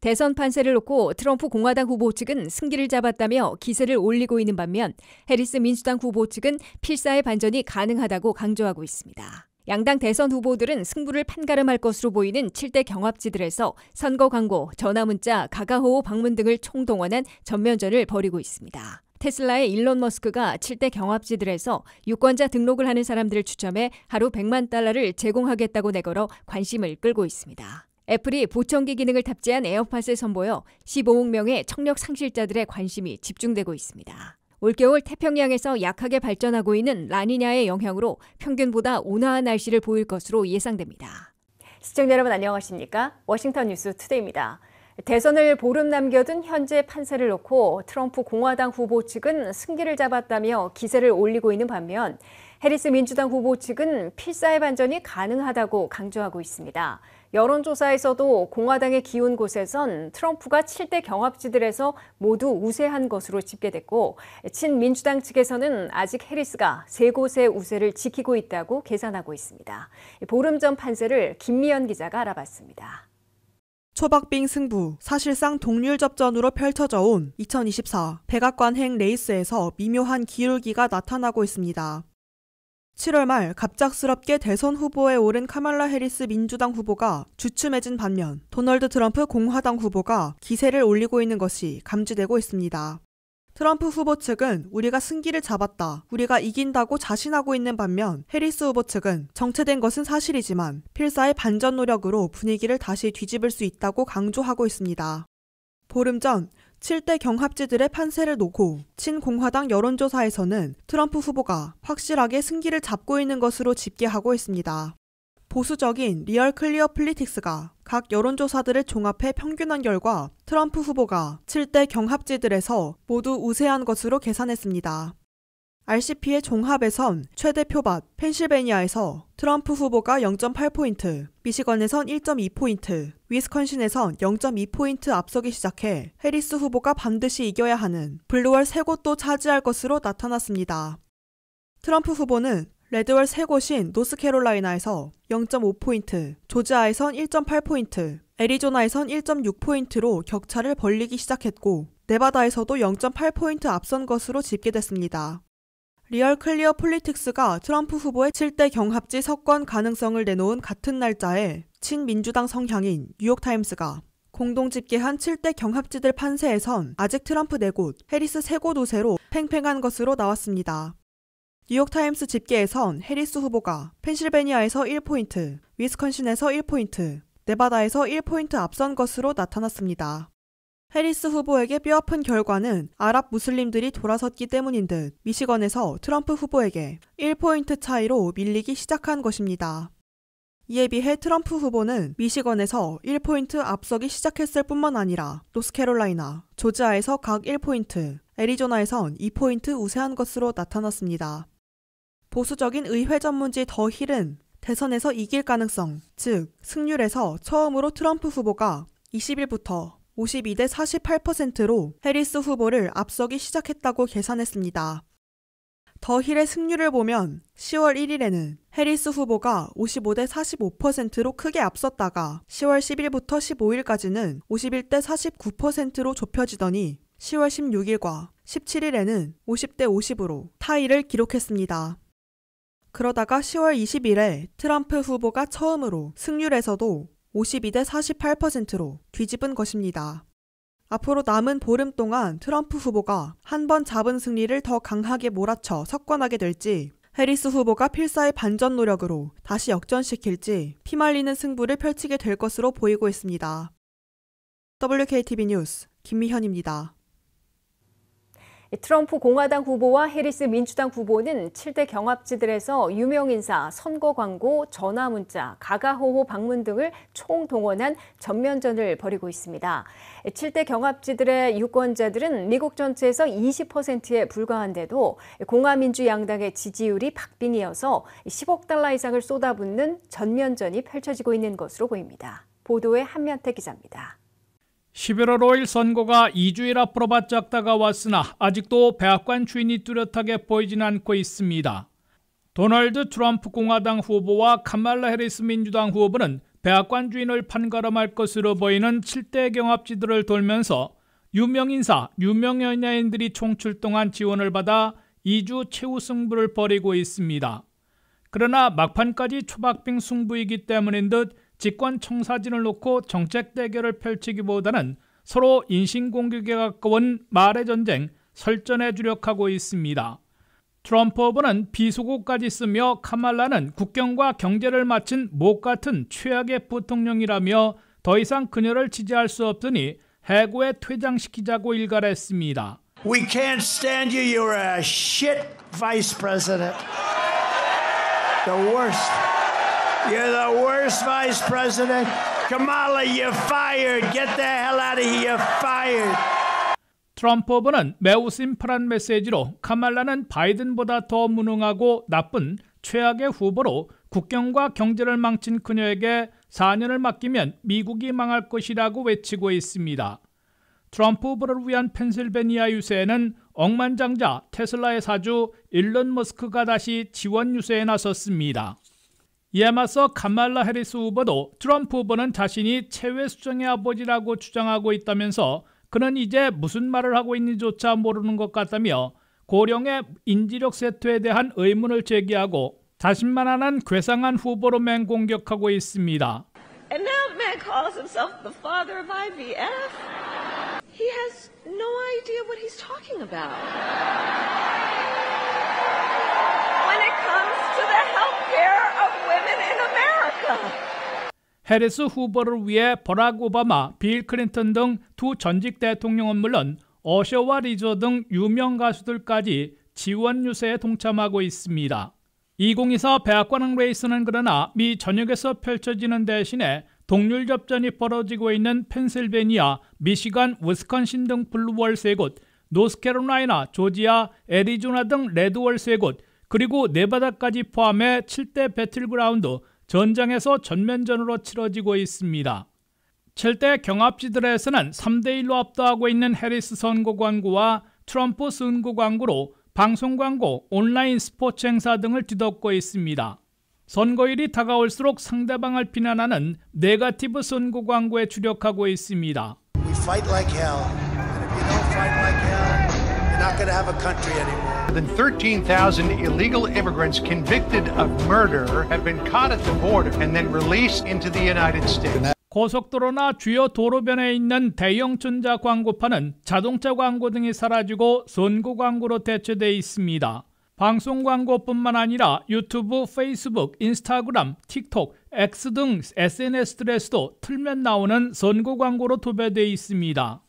대선 판세를 놓고 트럼프 공화당 후보 측은 승기를 잡았다며 기세를 올리고 있는 반면 해리스 민주당 후보 측은 필사의 반전이 가능하다고 강조하고 있습니다. 양당 대선 후보들은 승부를 판가름할 것으로 보이는 7대 경합지들에서 선거 광고, 전화 문자, 가가호호 방문 등을 총동원한 전면전을 벌이고 있습니다. 테슬라의 일론 머스크가 7대 경합지들에서 유권자 등록을 하는 사람들을 추첨해 하루 100만 달러를 제공하겠다고 내걸어 관심을 끌고 있습니다. 애플이 보청기 기능을 탑재한 에어팟을 선보여 15억 명의 청력 상실자들의 관심이 집중되고 있습니다. 올겨울 태평양에서 약하게 발전하고 있는 라니냐의 영향으로 평균보다 온화한 날씨를 보일 것으로 예상됩니다. 시청자 여러분 안녕하십니까? 워싱턴 뉴스 투데이입니다. 대선을 보름 남겨둔 현재 판세를 놓고 트럼프 공화당 후보 측은 승기를 잡았다며 기세를 올리고 있는 반면 해리스 민주당 후보 측은 필사의 반전이 가능하다고 강조하고 있습니다. 여론조사에서도 공화당의 기운 곳에선 트럼프가 7대 경합지들에서 모두 우세한 것으로 집계됐고 친민주당 측에서는 아직 해리스가 세 곳의 우세를 지키고 있다고 계산하고 있습니다. 보름 전 판세를 김미연 기자가 알아봤습니다. 초박빙 승부, 사실상 동률 접전으로 펼쳐져 온 2024 백악관 행 레이스에서 미묘한 기울기가 나타나고 있습니다. 7월 말 갑작스럽게 대선 후보에 오른 카말라 해리스 민주당 후보가 주춤해진 반면 도널드 트럼프 공화당 후보가 기세를 올리고 있는 것이 감지되고 있습니다. 트럼프 후보 측은 우리가 승기를 잡았다, 우리가 이긴다고 자신하고 있는 반면 해리스 후보 측은 정체된 것은 사실이지만 필사의 반전 노력으로 분위기를 다시 뒤집을 수 있다고 강조하고 있습니다. 보름 전 7대 경합지들의 판세를 놓고 친공화당 여론조사에서는 트럼프 후보가 확실하게 승기를 잡고 있는 것으로 집계하고 있습니다. 보수적인 리얼 클리어 플리틱스가 각 여론조사들을 종합해 평균한 결과 트럼프 후보가 7대 경합지들에서 모두 우세한 것으로 계산했습니다. RCP의 종합에선 최대 표밭 펜실베니아에서 트럼프 후보가 0.8포인트, 미시건에선 1.2포인트, 위스컨신에선 0.2포인트 앞서기 시작해 해리스 후보가 반드시 이겨야 하는 블루월 3곳도 차지할 것으로 나타났습니다. 트럼프 후보는 레드월 3곳인 노스캐롤라이나에서 0.5포인트, 조지아에선 1.8포인트, 애리조나에선 1.6포인트로 격차를 벌리기 시작했고, 네바다에서도 0.8포인트 앞선 것으로 집계됐습니다. 리얼 클리어 폴리틱스가 트럼프 후보의 7대 경합지 석권 가능성을 내놓은 같은 날짜에 친민주당 성향인 뉴욕타임스가 공동 집계한 7대 경합지들 판세에선 아직 트럼프 4곳, 해리스 3곳 우세로 팽팽한 것으로 나왔습니다. 뉴욕타임스 집계에선 해리스 후보가 펜실베니아에서 1포인트, 위스콘신에서 1포인트, 네바다에서 1포인트 앞선 것으로 나타났습니다. 해리스 후보에게 뼈아픈 결과는 아랍 무슬림들이 돌아섰기 때문인 듯 미시건에서 트럼프 후보에게 1포인트 차이로 밀리기 시작한 것입니다. 이에 비해 트럼프 후보는 미시건에서 1포인트 앞서기 시작했을 뿐만 아니라 노스캐롤라이나, 조지아에서 각 1포인트, 애리조나에선 2포인트 우세한 것으로 나타났습니다. 보수적인 의회 전문지 더 힐은 대선에서 이길 가능성, 즉 승률에서 처음으로 트럼프 후보가 20일부터 52대 48%로 해리스 후보를 앞서기 시작했다고 계산했습니다. 더 힐의 승률을 보면 10월 1일에는 해리스 후보가 55대 45%로 크게 앞섰다가 10월 10일부터 15일까지는 51대 49%로 좁혀지더니 10월 16일과 17일에는 50대 50으로 타이를 기록했습니다. 그러다가 10월 20일에 트럼프 후보가 처음으로 승률에서도 52대 48%로 뒤집은 것입니다. 앞으로 남은 보름 동안 트럼프 후보가 한 번 잡은 승리를 더 강하게 몰아쳐 석권하게 될지 해리스 후보가 필사의 반전 노력으로 다시 역전시킬지 피말리는 승부를 펼치게 될 것으로 보이고 있습니다. WKTV 뉴스 김미현입니다. 트럼프 공화당 후보와 해리스 민주당 후보는 7대 경합지들에서 유명인사, 선거 광고, 전화 문자, 가가호호 방문 등을 총동원한 전면전을 벌이고 있습니다. 7대 경합지들의 유권자들은 미국 전체에서 20%에 불과한데도 공화민주 양당의 지지율이 박빙이어서 10억 달러 이상을 쏟아붓는 전면전이 펼쳐지고 있는 것으로 보입니다. 보도에 한면태 기자입니다. 11월 5일 선거가 2주일 앞으로 바짝 다가왔으나 아직도 백악관 주인이 뚜렷하게 보이진 않고 있습니다. 도널드 트럼프 공화당 후보와 카말라 해리스 민주당 후보는 백악관 주인을 판가름할 것으로 보이는 7대 경합지들을 돌면서 유명인사, 유명연예인들이 총출동한 지원을 받아 2주 최후 승부를 벌이고 있습니다. 그러나 막판까지 초박빙 승부이기 때문인 듯 직권 청사진을 놓고 정책 대결을 펼치기보다는 서로 인신공격에 가까운 말의 전쟁, 설전에 주력하고 있습니다. 트럼프 후보는 비수고까지 쓰며 카말라는 국경과 경제를 마친 못 같은 최악의 부통령이라며 더 이상 그녀를 지지할 수 없으니 해고에 퇴장시키자고 일갈했습니다. We can't stand you. You're a shit vice president. The worst. You're the worst vice president. Kamala, you're fired. Get the hell out of here. You're fired. 트럼프 후보는 매우 심플한 메시지로 카말라는 바이든보다 더 무능하고 나쁜 최악의 후보로 국경과 경제를 망친 그녀에게 4년을 맡기면 미국이 망할 것이라고 외치고 있습니다. 트럼프 후보를 위한 펜실베니아 유세에는 억만장자 테슬라의 사주 일론 머스크가 다시 지원 유세에 나섰습니다. 이에 맞서 카말라 해리스 후보도 트럼프 후보는 자신이 체외 수정의 아버지라고 주장하고 있다면서 그는 이제 무슨 말을 하고 있는지조차 모르는 것 같다며 고령의 인지력 세트에 대한 의문을 제기하고 자신만 아는 괴상한 후보로 맹공격하고 있습니다. And now t man calls himself the father of IVF. He has no idea what he's talking about. 해리스 후보를 위해 버락 오바마, 빌 클린턴 등 두 전직 대통령은 물론 어셔와 리조등 유명 가수들까지 지원 유세에 동참하고 있습니다. 2024 백악관 레이스는 그러나 미 전역에서 펼쳐지는 대신에 동률 접전이 벌어지고 있는 펜실베니아, 미시간, 위스콘신 등 블루월 세곳, 노스캐롤라이나, 조지아, 애리조나 등 레드월 세곳, 그리고 네바다까지 포함해 7대 배틀그라운드 전장에서 전면전으로 치러지고 있습니다. 7대 경합지들에서는 3대1로 압도하고 있는 해리스 선거광구와 트럼프 선거광구로 방송광고, 온라인 스포츠 행사 등을 뒤덮고 있습니다. 선거일이 다가올수록 상대방을 비난하는 네가티브 선거 광고에 주력하고 있습니다. We fight like hell. And if you don't fight like hell, you're not going to have a country anymore. than 13,000 illegal immigrants convicted of murder have been caught at the border and then released into the United States. 고속도로나 주요 도로변에 있는 대형 춘자 광고판은 자동차 광고 등이 사라지고 선고 광고로 대체돼 있습니다. 방송 광고뿐만 아니라 유튜브, 페이스북, 인스타그램, 틱톡, X 등 SNS들에서도 틀면 나오는 선고 광고로 도배돼 있습니다.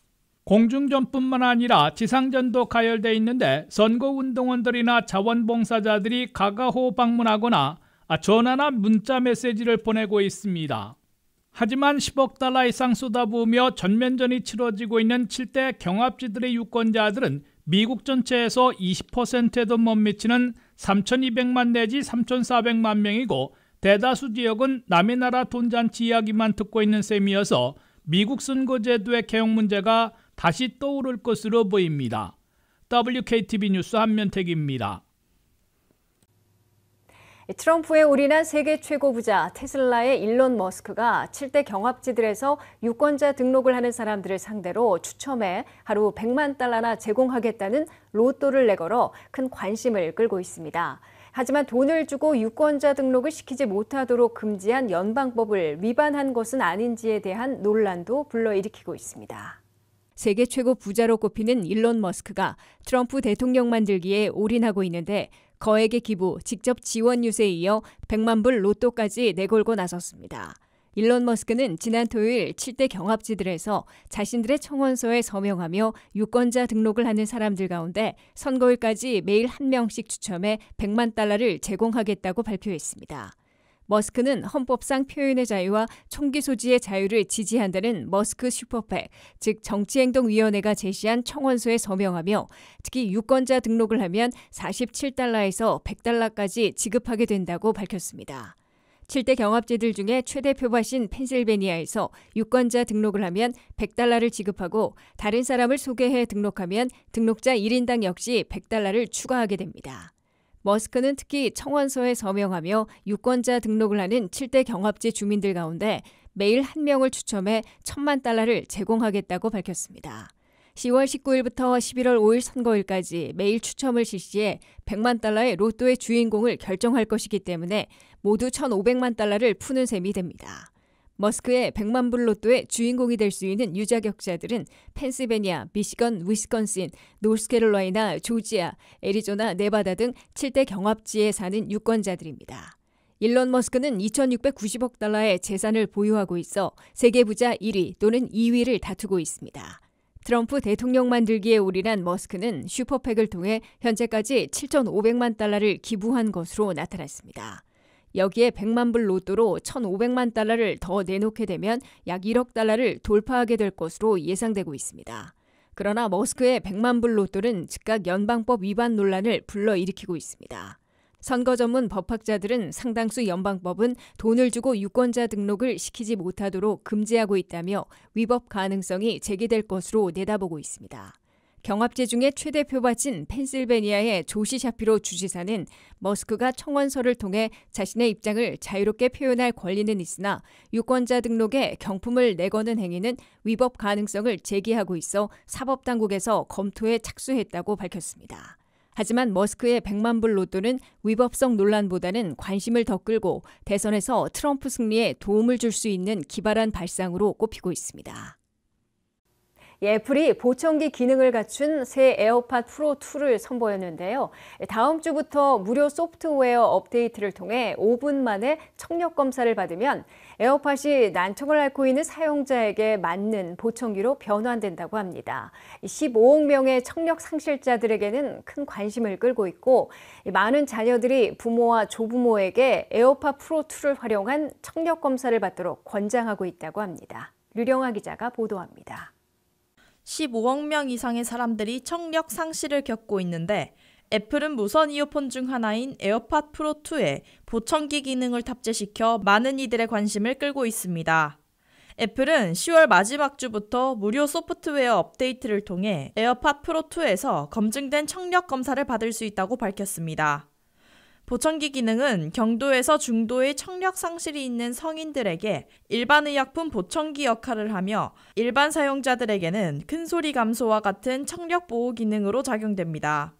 공중전뿐만 아니라 지상전도 가열돼 있는데 선거운동원들이나 자원봉사자들이 가가호 방문하거나 전화나 문자 메시지를 보내고 있습니다. 하지만 10억 달러 이상 쏟아부으며 전면전이 치러지고 있는 7대 경합지들의 유권자들은 미국 전체에서 20%에도 못 미치는 3,200만 내지 3,400만 명이고 대다수 지역은 남의 나라 돈잔치 이야기만 듣고 있는 셈이어서 미국 선거제도의 개혁 문제가 다시 떠오를 것으로 보입니다. WKTV 뉴스 한면택입니다. 트럼프의 올인한 세계 최고 부자 테슬라의 일론 머스크가 7대 경합지들에서 유권자 등록을 하는 사람들을 상대로 추첨해 하루 100만 달러나 제공하겠다는 로또를 내걸어 큰 관심을 끌고 있습니다. 하지만 돈을 주고 유권자 등록을 시키지 못하도록 금지한 연방법을 위반한 것은 아닌지에 대한 논란도 불러일으키고 있습니다. 세계 최고 부자로 꼽히는 일론 머스크가 트럼프 대통령 만들기에 올인하고 있는데 거액의 기부, 직접 지원 유세에 이어 100만 불 로또까지 내걸고 나섰습니다. 일론 머스크는 지난 토요일 7대 경합지들에서 자신들의 청원서에 서명하며 유권자 등록을 하는 사람들 가운데 선거일까지 매일 한 명씩 추첨해 100만 달러를 제공하겠다고 발표했습니다. 머스크는 헌법상 표현의 자유와 총기 소지의 자유를 지지한다는 머스크 슈퍼팩, 즉 정치행동위원회가 제시한 청원서에 서명하며 특히 유권자 등록을 하면 47달러에서 100달러까지 지급하게 된다고 밝혔습니다. 7대 경합지들 중에 최대 표밭인 펜실베니아에서 유권자 등록을 하면 100달러를 지급하고 다른 사람을 소개해 등록하면 등록자 1인당 역시 100달러를 추가하게 됩니다. 머스크는 특히 청원서에 서명하며 유권자 등록을 하는 7대 경합지 주민들 가운데 매일 한 명을 추첨해 천만 달러를 제공하겠다고 밝혔습니다. 10월 19일부터 11월 5일 선거일까지 매일 추첨을 실시해 100만 달러의 로또의 주인공을 결정할 것이기 때문에 모두 1,500만 달러를 푸는 셈이 됩니다. 머스크의 100만 불 로또의 주인공이 될 수 있는 유자격자들은 펜실베니아, 미시건, 위스콘신, 노스캐롤라이나, 조지아, 애리조나, 네바다 등 7대 경합지에 사는 유권자들입니다. 일론 머스크는 2,690억 달러의 재산을 보유하고 있어 세계 부자 1위 또는 2위를 다투고 있습니다. 트럼프 대통령 만들기에 올인한 머스크는 슈퍼팩을 통해 현재까지 7,500만 달러를 기부한 것으로 나타났습니다. 여기에 100만 불 로또로 1,500만 달러를 더 내놓게 되면 약 1억 달러를 돌파하게 될 것으로 예상되고 있습니다. 그러나 머스크의 100만 불 로또는 즉각 연방법 위반 논란을 불러일으키고 있습니다. 선거 전문 법학자들은 상당수 연방법은 돈을 주고 유권자 등록을 시키지 못하도록 금지하고 있다며 위법 가능성이 제기될 것으로 내다보고 있습니다. 경합제 중에 최대 표밭인 펜실베니아의 조시 샤피로 주지사는 머스크가 청원서를 통해 자신의 입장을 자유롭게 표현할 권리는 있으나 유권자 등록에 경품을 내거는 행위는 위법 가능성을 제기하고 있어 사법당국에서 검토에 착수했다고 밝혔습니다. 하지만 머스크의 100만 불 로또는 위법성 논란보다는 관심을 더 끌고 대선에서 트럼프 승리에 도움을 줄 수 있는 기발한 발상으로 꼽히고 있습니다. 예, 애플이 보청기 기능을 갖춘 새 에어팟 프로 2를 선보였는데요. 다음 주부터 무료 소프트웨어 업데이트를 통해 5분 만에 청력 검사를 받으면 에어팟이 난청을 앓고 있는 사용자에게 맞는 보청기로 변환된다고 합니다. 15억 명의 청력 상실자들에게는 큰 관심을 끌고 있고 많은 자녀들이 부모와 조부모에게 에어팟 프로 2를 활용한 청력 검사를 받도록 권장하고 있다고 합니다. 류령아 기자가 보도합니다. 15억 명 이상의 사람들이 청력 상실을 겪고 있는데 애플은 무선 이어폰 중 하나인 에어팟 프로2에 보청기 기능을 탑재시켜 많은 이들의 관심을 끌고 있습니다. 애플은 10월 마지막 주부터 무료 소프트웨어 업데이트를 통해 에어팟 프로2에서 검증된 청력 검사를 받을 수 있다고 밝혔습니다. 보청기 기능은 경도에서 중도의 청력 상실이 있는 성인들에게 일반 의약품 보청기 역할을 하며 일반 사용자들에게는 큰 소리 감소와 같은 청력 보호 기능으로 작용됩니다.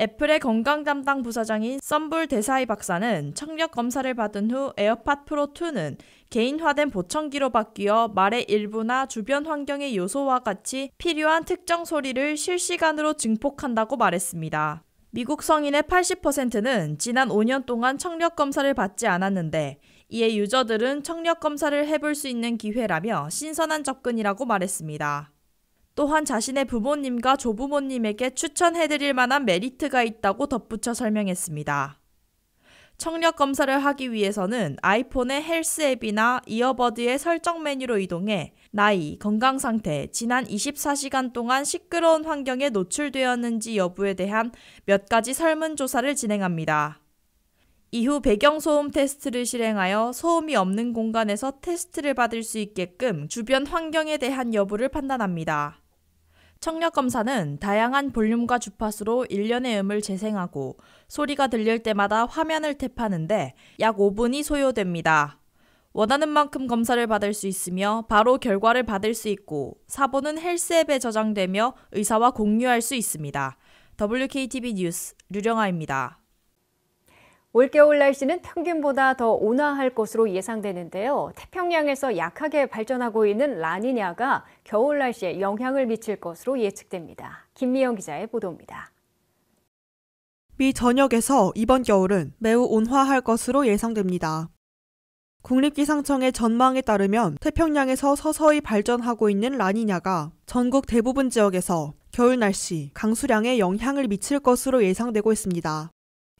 애플의 건강 담당 부사장인 썬불 대사이 박사는 청력 검사를 받은 후 에어팟 프로 2는 개인화된 보청기로 바뀌어 말의 일부나 주변 환경의 요소와 같이 필요한 특정 소리를 실시간으로 증폭한다고 말했습니다. 미국 성인의 80%는 지난 5년 동안 청력 검사를 받지 않았는데 이에 유저들은 청력 검사를 해볼 수 있는 기회라며 신선한 접근이라고 말했습니다. 또한 자신의 부모님과 조부모님에게 추천해드릴 만한 메리트가 있다고 덧붙여 설명했습니다. 청력 검사를 하기 위해서는 아이폰의 헬스 앱이나 이어버드의 설정 메뉴로 이동해 나이, 건강 상태, 지난 24시간 동안 시끄러운 환경에 노출되었는지 여부에 대한 몇 가지 설문조사를 진행합니다. 이후 배경소음 테스트를 실행하여 소음이 없는 공간에서 테스트를 받을 수 있게끔 주변 환경에 대한 여부를 판단합니다. 청력 검사는 다양한 볼륨과 주파수로 일련의 음을 재생하고 소리가 들릴 때마다 화면을 탭하는데 약 5분이 소요됩니다. 원하는 만큼 검사를 받을 수 있으며 바로 결과를 받을 수 있고 사본은 헬스앱에 저장되며 의사와 공유할 수 있습니다. WKTV 뉴스 류령아입니다. 올겨울 날씨는 평균보다 더 온화할 것으로 예상되는데요. 태평양에서 약하게 발전하고 있는 라니냐가 겨울 날씨에 영향을 미칠 것으로 예측됩니다. 김미영 기자의 보도입니다. 미 전역에서 이번 겨울은 매우 온화할 것으로 예상됩니다. 국립기상청의 전망에 따르면 태평양에서 서서히 발전하고 있는 라니냐가 전국 대부분 지역에서 겨울 날씨, 강수량에 영향을 미칠 것으로 예상되고 있습니다.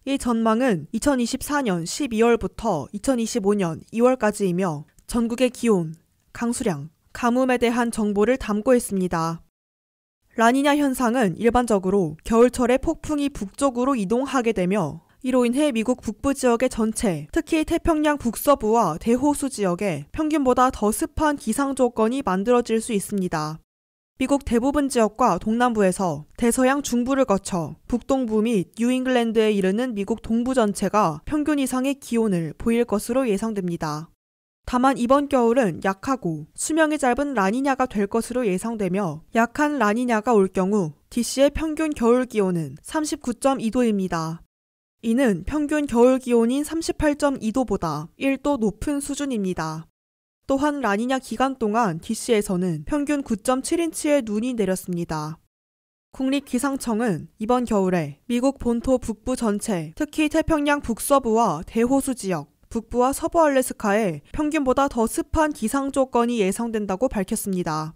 이 전망은 2024년 12월부터 2025년 2월까지이며 전국의 기온, 강수량, 가뭄에 대한 정보를 담고 있습니다. 라니냐 현상은 일반적으로 겨울철에 폭풍이 북쪽으로 이동하게 되며 이로 인해 미국 북부 지역의 전체, 특히 태평양 북서부와 대호수 지역에 평균보다 더 습한 기상 조건이 만들어질 수 있습니다. 미국 대부분 지역과 동남부에서 대서양 중부를 거쳐 북동부 및 뉴잉글랜드에 이르는 미국 동부 전체가 평균 이상의 기온을 보일 것으로 예상됩니다. 다만 이번 겨울은 약하고 수명이 짧은 라니냐가 될 것으로 예상되며 약한 라니냐가 올 경우 DC의 평균 겨울 기온은 39.2도입니다. 이는 평균 겨울 기온인 38.2도보다 1도 높은 수준입니다. 또한 라니냐 기간 동안 DC에서는 평균 9.7인치의 눈이 내렸습니다. 국립기상청은 이번 겨울에 미국 본토 북부 전체, 특히 태평양 북서부와 대호수 지역, 북부와 서부 알래스카에 평균보다 더 습한 기상 조건이 예상된다고 밝혔습니다.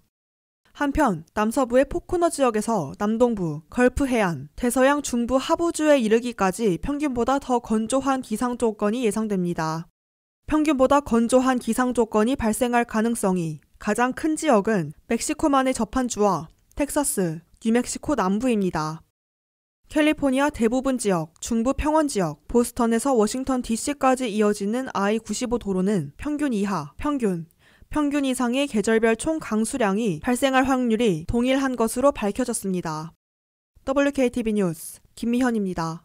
한편 남서부의 포크너 지역에서 남동부, 걸프 해안, 대서양 중부 하부주에 이르기까지 평균보다 더 건조한 기상 조건이 예상됩니다. 평균보다 건조한 기상 조건이 발생할 가능성이 가장 큰 지역은 멕시코만의 접한주와 텍사스, 뉴멕시코 남부입니다. 캘리포니아 대부분 지역, 중부 평원 지역, 보스턴에서 워싱턴 DC까지 이어지는 I-95 도로는 평균 이하, 평균, 평균 이상의 계절별 총 강수량이 발생할 확률이 동일한 것으로 밝혀졌습니다. WKTV 뉴스 김미현입니다.